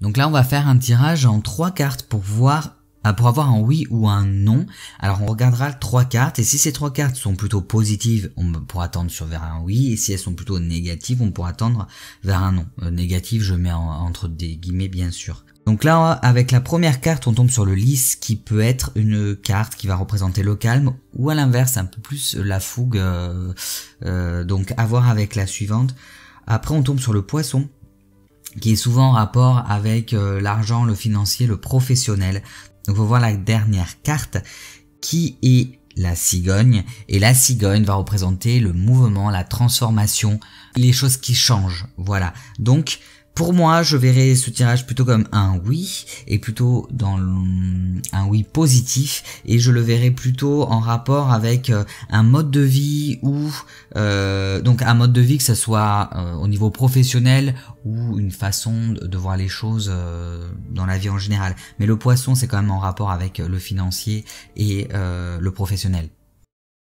Donc là, on va faire un tirage en trois cartes pour voir euh, pour avoir un oui ou un non, alors on regardera trois cartes, et si ces trois cartes sont plutôt positives, on pourra attendre sur vers un oui, et si elles sont plutôt négatives, on pourra tendre vers un non. Euh, négatif je mets entre des guillemets bien sûr. Donc là, avec la première carte, on tombe sur le lys, qui peut être une carte qui va représenter le calme, ou à l'inverse, un peu plus la fougue, euh, donc à voir avec la suivante. Après, on tombe sur le poisson, qui est souvent en rapport avec euh, l'argent, le financier, le professionnel. Donc on va voir la dernière carte qui est la cigogne. Et la cigogne va représenter le mouvement, la transformation, les choses qui changent. Voilà. Donc pour moi, je verrais ce tirage plutôt comme un oui, et plutôt dans un oui positif, et je le verrais plutôt en rapport avec euh, un mode de vie ou euh, donc un mode de vie que ce soit euh, au niveau professionnel ou une façon de voir les choses dans la vie en général. Mais le poisson, c'est quand même en rapport avec le financier et le professionnel.